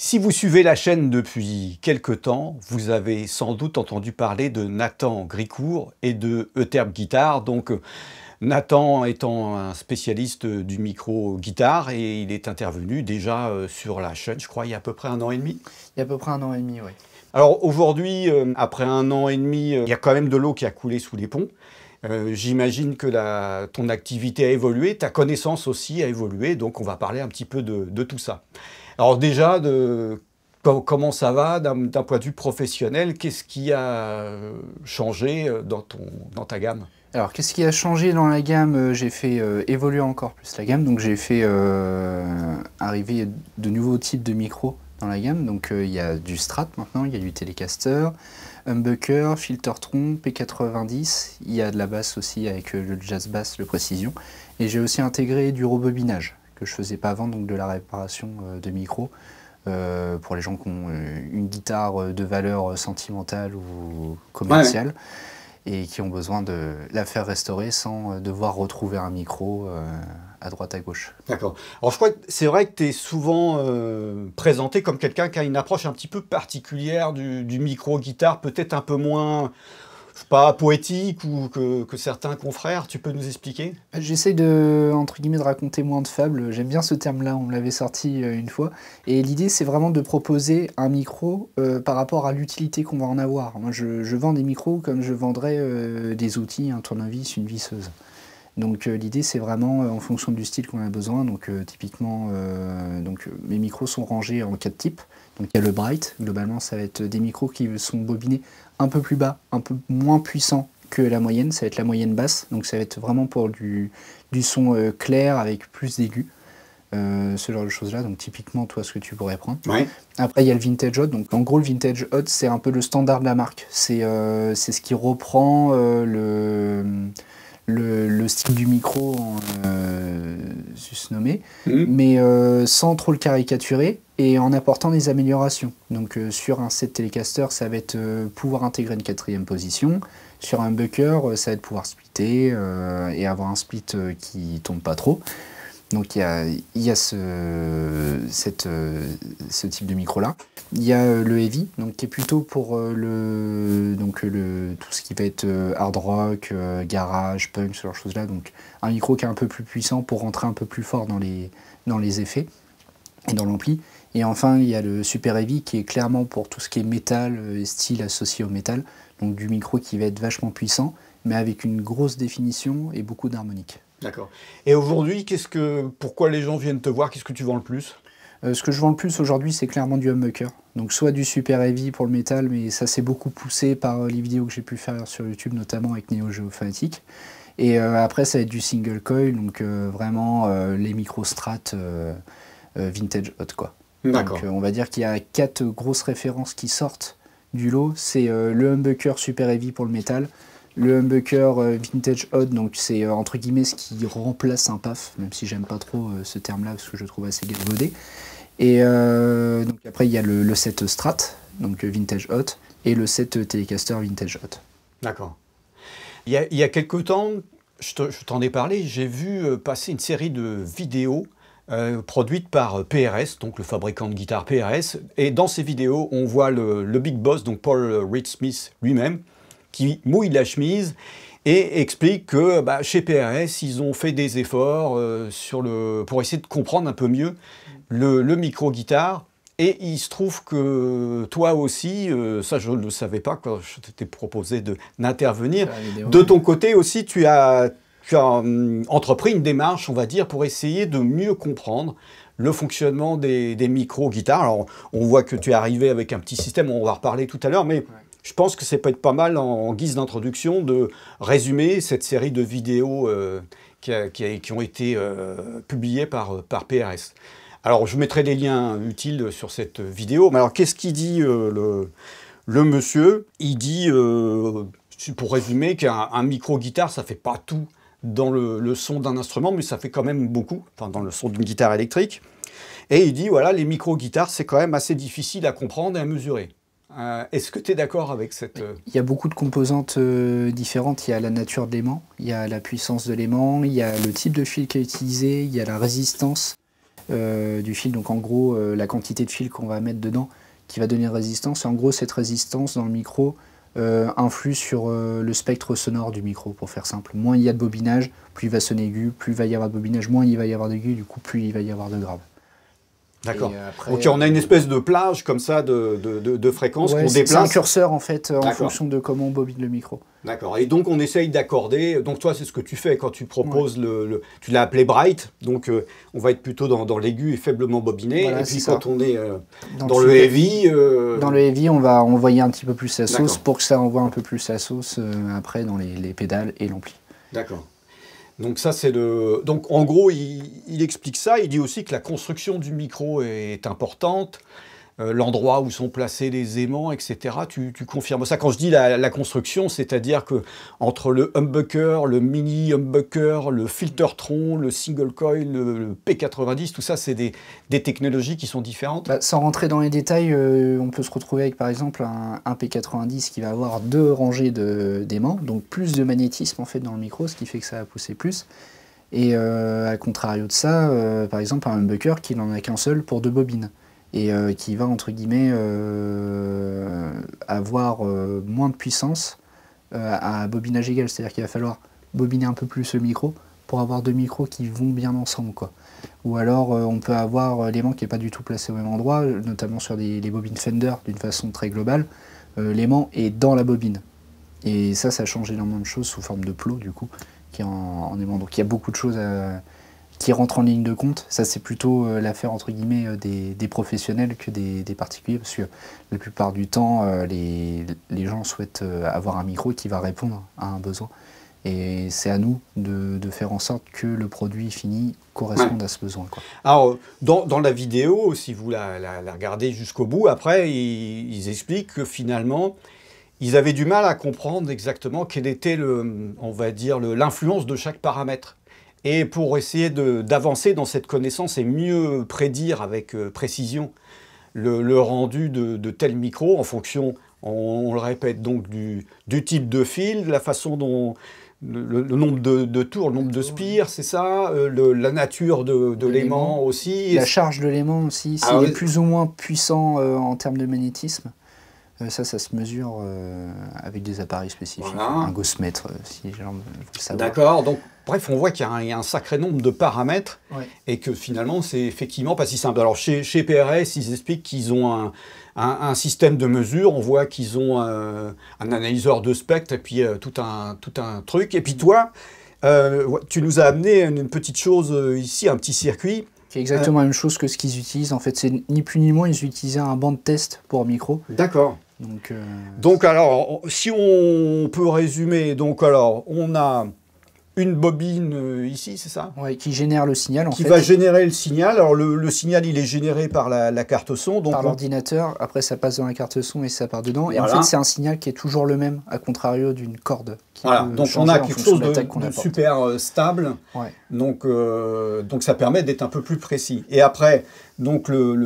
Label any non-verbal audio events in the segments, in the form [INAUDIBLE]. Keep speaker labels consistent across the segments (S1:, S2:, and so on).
S1: Si vous suivez la chaîne depuis quelque temps, vous avez sans doute entendu parler de Nathan Gricourt et de Euterpe Guitare. Donc euh, Nathan étant un spécialiste du micro-guitare et il est intervenu déjà euh, sur la chaîne, je crois, il y a à peu près un an et demi. Il y a à peu près un an et demi, oui. Alors aujourd'hui, euh, après un an et demi, il y a quand même de l'eau qui a coulé sous les ponts. J'imagine que la, ton activité a évolué, ta connaissance aussi a évolué, donc on va parler un petit peu de tout ça. Alors déjà, de, comment ça va d'un point de vue professionnel Qu'est-ce qui a euh, changé euh, dans, ton, dans ta gamme alors,
S2: qu'est-ce qui a changé dans la gamme euh, J'ai fait évoluer encore plus la gamme, donc j'ai fait arriver de nouveaux types de micros dans la gamme. Donc, il y a du Strat maintenant, il y a du Telecaster, Humbucker, Filtertron, P90, il y a de la basse aussi avec le jazz bass, le précision, Et j'ai aussi intégré du rebobinage que je faisais pas avant, donc de la réparation euh, de micros. Euh, pour les gens qui ont euh, une guitare de valeur sentimentale ou commerciale et qui ont besoin de la faire
S1: restaurer sans devoir
S2: retrouver un micro à droite à gauche.
S1: D'accord. Alors je crois que c'est vrai que tu es souvent présenté comme quelqu'un qui a une approche un petit peu particulière du micro-guitare, peut-être un peu moins pas poétique ou que, certains confrères. Tu peux nous expliquer
S2: J'essaie de, entre de raconter moins de fables. J'aime bien ce terme-là, on l'avait sorti euh, une fois. Et l'idée, c'est vraiment de proposer un micro euh, par rapport à l'utilité qu'on va en avoir. Moi, je, vends des micros comme je vendrais euh, des outils, un tournevis, une visseuse. Donc euh, l'idée, c'est vraiment euh, en fonction du style qu'on a besoin. Donc euh, typiquement, donc, mes micros sont rangés en quatre types. Donc il y a le bright, globalement ça va être des micros qui sont bobinés un peu plus bas, un peu moins puissants que la moyenne, ça va être la moyenne basse, donc ça va être vraiment pour du, son clair avec plus d'aigu. ce genre de choses là, donc typiquement toi ce que tu pourrais prendre. Après il y a le vintage hot, donc en gros le vintage hot c'est un peu le standard de la marque, c'est ce qui reprend le, le, style du micro en euh, mm. mais euh, sans trop le caricaturer et en apportant des améliorations. Donc euh, sur un set Telecaster, ça va être euh, pouvoir intégrer une quatrième position. Sur un bucker, ça va être pouvoir splitter et avoir un split qui tombe pas trop. Donc il y a, il y ce, type de micro-là. Il y a euh, le heavy, donc, qui est plutôt pour euh, le, donc, le, tout ce qui va être euh, hard rock, garage, punk, ce genre de choses-là. Donc un micro qui est un peu plus puissant pour rentrer un peu plus fort dans les, dans les effets et dans l'ampli. Et enfin, il y a le Super Heavy qui est clairement pour tout ce qui est métal, et style associé au métal, donc du micro qui va être vachement puissant, mais avec une grosse définition et beaucoup d'harmoniques.
S1: D'accord. Et aujourd'hui, qu'est-ce que, pourquoi les gens viennent te voir Qu'est-ce
S2: que tu vends le plus euh, ce que je vends le plus aujourd'hui, c'est clairement du humbucker. Donc soit du super heavy pour le métal, mais ça s'est beaucoup poussé par euh, les vidéos que j'ai pu faire sur YouTube, notamment avec Neo Geo Et euh, après, ça va être du single coil, donc vraiment les microstrats vintage hot, quoi. D'accord. on va dire qu'il y a quatre grosses références qui sortent du lot. C'est le humbucker super heavy pour le métal, le humbucker euh, vintage hot, donc c'est euh, entre guillemets ce qui remplace un PAF, même si j'aime pas trop euh, ce terme-là parce que je trouve assez galvaudé. Et donc après il y a le, set Strat, donc vintage hot, et le set Telecaster vintage hot.
S1: D'accord. Il y a, il quelques temps, je t'en ai parlé, j'ai vu passer une série de vidéos produites par PRS, donc le fabricant de guitare PRS. Et dans ces vidéos, on voit le, le big boss, donc Paul Reed Smith lui-même, qui mouille la chemise et explique que bah, chez PRS, ils ont fait des efforts euh, sur le, pour essayer de comprendre un peu mieux le, micro-guitare. Et il se trouve que toi aussi, euh, ça je ne le savais pas quand je t'étais proposé d'intervenir, ah, de ton côté aussi, tu as, hum, entrepris une démarche, on va dire, pour essayer de mieux comprendre le fonctionnement des, des micro-guitares. Alors, on voit que tu es arrivé avec un petit système, on va reparler tout à l'heure, mais... Je pense que c'est peut être pas mal en, guise d'introduction de résumer cette série de vidéos euh, qui, ont été euh, publiées par, euh, par PRS. Alors je mettrai des liens utiles sur cette vidéo. Mais alors qu'est-ce qu'il dit le, monsieur Il dit, pour résumer, qu'un micro-guitare, ça fait pas tout dans le, le son d'un instrument, mais ça fait quand même beaucoup, enfin dans le son d'une guitare électrique. Et il dit, voilà, les micro-guitares, c'est quand même assez difficile à comprendre et à mesurer. Euh, est-ce que tu es d'accord avec cette... Euh,
S2: il y a beaucoup de composantes euh, différentes. Il y a la nature de l'aimant, il y a la puissance de l'aimant, il y a le type de fil qui est utilisé, il y a la résistance du fil, donc en gros la quantité de fil qu'on va mettre dedans qui va donner résistance. Et en gros cette résistance dans le micro influe sur le spectre sonore du micro, pour faire simple. Moins il y a de bobinage, plus il va sonner aigu, plus il va y avoir de bobinage, moins il va y avoir d'aigu, du coup plus il va y avoir de grave.
S1: D'accord. Euh, on a euh, une espèce de plage comme ça de, de, fréquence qu'on déplace. C'est un curseur
S2: en fait en fonction de comment on bobine le micro.
S1: D'accord. Et donc on essaye d'accorder. Donc toi c'est ce que tu fais quand tu proposes le, Tu l'as appelé bright. Donc euh, on va être plutôt dans, l'aigu et faiblement bobiné. et puis quand on est dans, le heavy.
S2: Dans le heavy on va envoyer un petit peu plus sa sauce pour que ça envoie un peu plus sa sauce après dans les, les pédales et l'ampli.
S1: D'accord. Donc ça c'est le. Donc en gros, il, il, explique ça. Il dit aussi que la construction du micro est importante. Euh, l'endroit où sont placés les aimants, etc. Tu, confirmes ça. Quand je dis la, construction, c'est-à-dire que entre le humbucker, le mini humbucker, le filtertron, le single coil, le, P90, tout ça, c'est des, technologies qui sont différentes.
S2: Bah, sans rentrer dans les détails, euh, on peut se retrouver avec par exemple un, P90 qui va avoir deux rangées d'aimants, donc plus de magnétisme en fait dans le micro, ce qui fait que ça va pousser plus. Et euh, à contrario de ça, par exemple un humbucker qui n'en a qu'un seul pour deux bobines et euh, qui va entre guillemets euh, avoir euh, moins de puissance à bobinage égal. C'est-à-dire qu'il va falloir bobiner un peu plus le micro pour avoir deux micros qui vont bien ensemble. Quoi. Ou alors on peut avoir l'aimant qui n'est pas du tout placé au même endroit, notamment sur les bobines Fender d'une façon très globale. l'aimant est dans la bobine. Et ça, ça change énormément de choses sous forme de plot du coup, qui est en, en aimant. Donc il y a beaucoup de choses à qui rentre en ligne de compte. Ça, c'est plutôt euh, l'affaire entre guillemets euh, des, professionnels que des, particuliers, parce que la plupart du temps, euh, les, gens souhaitent avoir un micro qui va répondre à un besoin. Et c'est à nous de, faire en sorte que le produit fini corresponde à ce besoin.
S1: Alors, dans, la vidéo, si vous la, regardez jusqu'au bout, après, ils, expliquent que finalement, ils avaient du mal à comprendre exactement quelle était, le, on va dire, l'influence de chaque paramètre. Et pour essayer d'avancer dans cette connaissance et mieux prédire avec euh, précision le, rendu de, de, tel micro en fonction, on, le répète, donc du, type de fil, la façon dont... Le, nombre de, tours, le nombre de spires, c'est ça euh, La nature de, de l'aimant aussi La charge
S2: de l'aimant aussi, s'il ah est plus ou moins puissant euh, en termes de magnétisme euh, ça, ça
S1: se mesure euh, avec des appareils
S2: spécifiques, un
S1: gaussmètre, euh, si j'ai vous le D'accord, donc bref, on voit qu'il y, a un sacré nombre de paramètres et que finalement, c'est effectivement pas si simple. Alors chez, chez PRS, ils expliquent qu'ils ont un, système de mesure, on voit qu'ils ont un analyseur de spectre et puis tout, un, tout un truc. Et puis toi, tu nous as amené une petite chose ici, un petit circuit. est exactement la même chose
S2: que ce qu'ils utilisent. En fait, c'est ni plus ni moins, ils utilisaient un banc de test pour micro. D'accord. Donc,
S1: euh, donc alors, si on peut résumer, donc alors, on a une bobine euh, ici, c'est ça Oui, qui génère le signal. qui va générer le signal. Alors le,
S2: signal, il est généré par la, carte son. Donc par l'ordinateur. Après, ça passe dans la carte son et ça part dedans. Et en fait, c'est un signal qui est toujours le même, à contrario d'une corde. voilà. Donc on a quelque chose de, super
S1: euh, stable. Donc donc ça permet d'être un peu plus précis. Et après, donc le,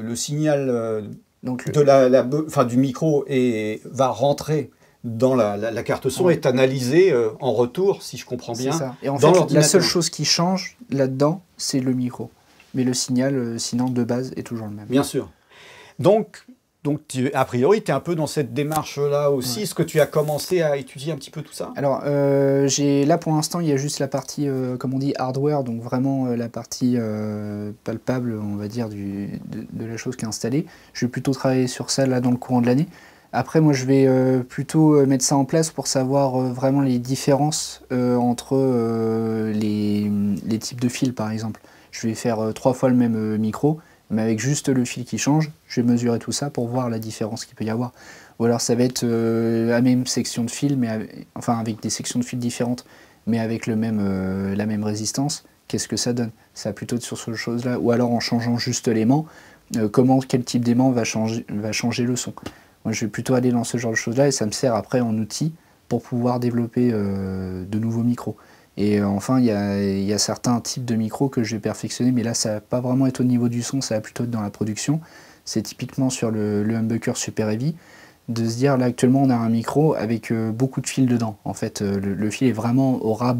S1: le signal euh, de la, la du micro et va rentrer dans la, carte son est analysée euh, en retour, si je comprends bien. Ça. Et dans la seule chose
S2: qui change là-dedans, c'est le micro. Mais le signal, euh, sinon, de base, est toujours le même. Bien sûr.
S1: Donc, donc, tu, a priori, tu es un peu dans cette démarche-là aussi. Est-ce que tu as commencé à étudier un petit peu tout ça
S2: Alors, euh, j'ai là, pour l'instant, il y a juste la partie, euh, comme on dit, hardware, donc vraiment euh, la partie palpable, on va dire, de, la chose qui est installée. Je vais plutôt travailler sur ça, là, dans le courant de l'année. Après, moi, je vais plutôt mettre ça en place pour savoir vraiment les différences entre les, les, types de fils, par exemple. Je vais faire trois fois le même micro mais avec juste le fil qui change, je vais mesurer tout ça pour voir la différence qu'il peut y avoir. Ou alors ça va être euh, la même section de fil, mais enfin avec des sections de fil différentes, mais avec le même, euh, la même résistance. Qu'est-ce que ça donne Ça va plutôt être sur ce chose-là. Ou alors en changeant juste l'aimant, euh, comment, quel type d'aimant va changer, va changer le son. Moi, je vais plutôt aller dans ce genre de choses-là et ça me sert après en outil pour pouvoir développer de nouveaux micros. Et euh, enfin, il y a, certains types de micros que je vais perfectionner, mais là, ça va pas vraiment être au niveau du son, ça va plutôt être dans la production. C'est typiquement sur le, humbucker Super Heavy, de se dire, là, actuellement, on a un micro avec euh, beaucoup de fils dedans. En fait, euh, le, fil est vraiment au ras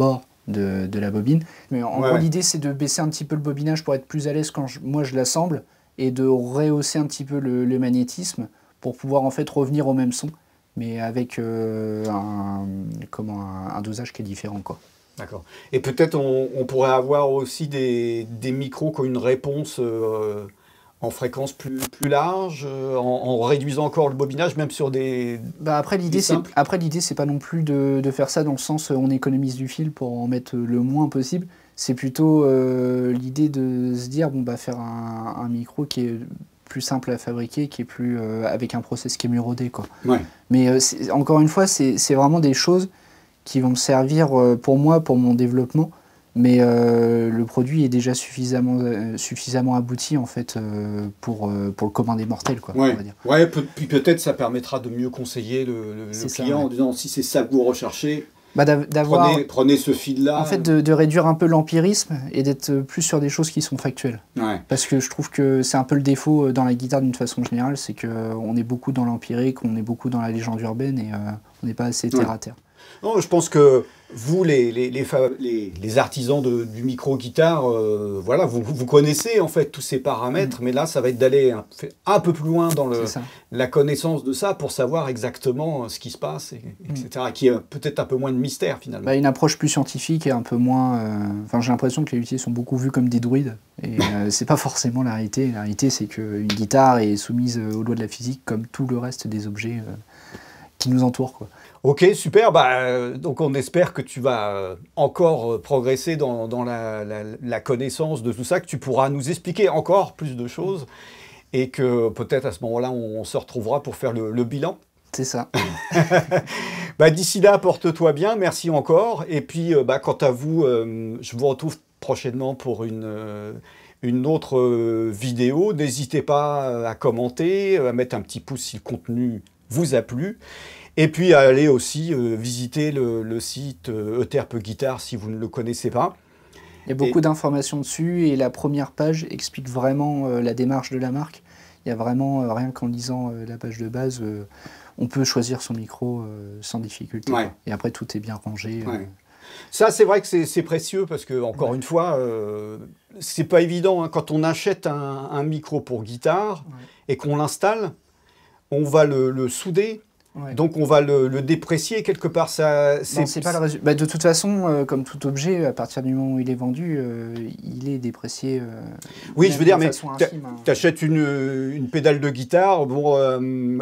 S2: de, la bobine. Mais en gros, l'idée, c'est de baisser un petit peu le bobinage pour être plus à l'aise quand moi, je l'assemble, et de rehausser un petit peu le, magnétisme pour pouvoir, en fait, revenir au même son, mais avec un, un dosage qui est différent, quoi.
S1: D'accord. Et peut-être on, pourrait avoir aussi des, micros qui ont une réponse euh, en fréquence plus, large, euh, en, réduisant encore le bobinage, même sur des. Bah après, l'idée, c'est,
S2: après, l'idée, c'est pas non plus de, faire ça dans le sens euh, on économise du fil pour en mettre le moins possible. C'est plutôt l'idée de se dire bon, bah, faire un, micro qui est plus simple à fabriquer, qui est plus. avec un process qui est mieux rodé. Quoi. Ouais. Mais encore une fois, c'est vraiment des choses qui vont me servir euh, pour moi, pour mon développement. Mais euh, le produit est déjà suffisamment, euh, suffisamment abouti en fait pour, pour le commun des mortels. Quoi, ouais.
S1: puis peut-être ça permettra de mieux conseiller le, client en disant si c'est ça que vous recherchez, bah, prenez, ce fil-là. En fait, de,
S2: réduire un peu l'empirisme et d'être plus sur des choses qui sont factuelles. Parce que je trouve que c'est un peu le défaut dans la guitare d'une façon générale, c'est qu'on est beaucoup dans l'empirique, on est beaucoup dans la légende urbaine et on n'est pas assez terre à terre.
S1: Non, je pense que vous, les, artisans de, du micro-guitare, euh, vous, connaissez en fait tous ces paramètres, mm. mais là, ça va être d'aller un, peu plus loin dans la connaissance de ça pour savoir exactement euh, ce qui se passe, et, etc. Mm. Qui est peut-être un peu moins de mystère finalement.
S2: Bah, une approche plus scientifique et un peu moins. Euh, j'ai l'impression que les luthiers sont beaucoup vus comme des druides, et [LAUGHS] c'est pas forcément la réalité. La réalité, c'est qu'une guitare est soumise aux lois de la physique comme tout le reste des objets qui nous entourent. Quoi.
S1: Ok, super. Bah, euh, donc on espère que tu vas euh, encore euh, progresser dans, la, connaissance de tout ça, que tu pourras nous expliquer encore plus de choses et que peut-être à ce moment-là, on, se retrouvera pour faire le, bilan. C'est ça. [LAUGHS] Bah, d'ici là, porte-toi bien. Merci encore. Et puis, bah, quant à vous, je vous retrouve prochainement pour une... une autre vidéo. N'hésitez pas à commenter, à mettre un petit pouce si le contenu vous a plu. Et puis aller aussi euh, visiter le, site euh, Euterpe Guitare si vous ne le connaissez pas. Il y a beaucoup d'informations dessus et la première page explique
S2: vraiment euh, la démarche de la marque. Il y a vraiment, rien qu'en lisant la page de base, on peut choisir son micro sans difficulté. Et après, tout est bien rangé.
S1: Ça, c'est vrai que c'est précieux parce que, encore une fois, c'est pas évident. Hein. Quand on achète un, micro pour guitare et qu'on l'installe, on va le, souder. Donc on va le, déprécier quelque part. Ça, c'est pas bah,
S2: de toute façon, euh, comme tout objet, à partir du moment où il est vendu, euh, il est déprécié. Euh, oui, je veux dire, mais tu hein.
S1: achètes une, une, pédale de guitare, bon,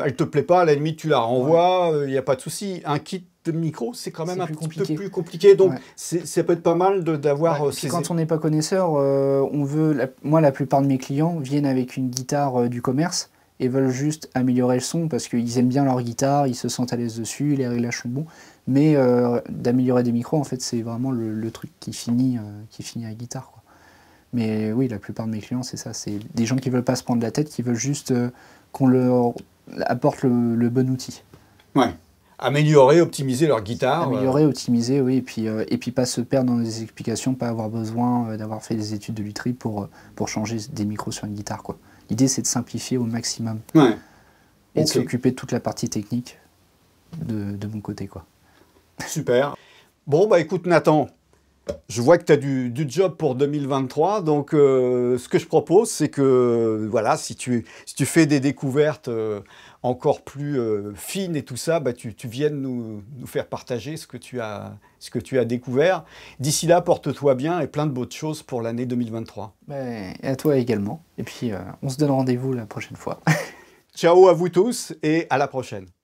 S1: elle te plaît pas, à la limite tu la renvoies, il n'y a pas de souci. Un kit de micro, c'est quand même un peu plus compliqué. Donc, c'est ça peut être pas mal d'avoir. Ouais, Quand
S2: on n'est pas connaisseur, on veut. moi, la plupart de mes clients viennent avec une guitare du commerce et veulent juste améliorer le son parce qu'ils aiment bien leur guitare, ils se sentent à l'aise dessus, les réglages sont bons. Mais euh, d'améliorer des micros, en fait, c'est vraiment le, truc qui finit, euh, qui finit à la guitare. Quoi. Mais oui, la plupart de mes clients, c'est ça. C'est des gens qui veulent pas se prendre la tête, qui veulent juste euh, qu'on leur apporte le, bon outil.
S1: Ouais. Améliorer, optimiser leur guitare. Améliorer,
S2: optimiser, oui. Et puis, et puis pas se perdre dans des explications, pas avoir besoin d'avoir fait des études de lutherie pour, pour changer des micros sur une guitare. quoi. L'idée, c'est de simplifier au maximum. Et de s'occuper de toute la partie technique
S1: de, de mon côté. Quoi. Super. Bon, bah écoute, Nathan, je vois que tu as du, job pour 2023, donc euh, ce que je propose, c'est que voilà, si tu, si tu fais des découvertes euh, encore plus euh, fines et tout ça, bah, tu, viennes nous, faire partager ce que tu as, ce que tu as découvert. D'ici là, porte-toi bien et plein de bonnes choses pour l'année 2023. Et ben, à toi également. Et puis, on se donne rendez-vous la prochaine fois. [LAUGHS] Ciao à vous tous et à la prochaine.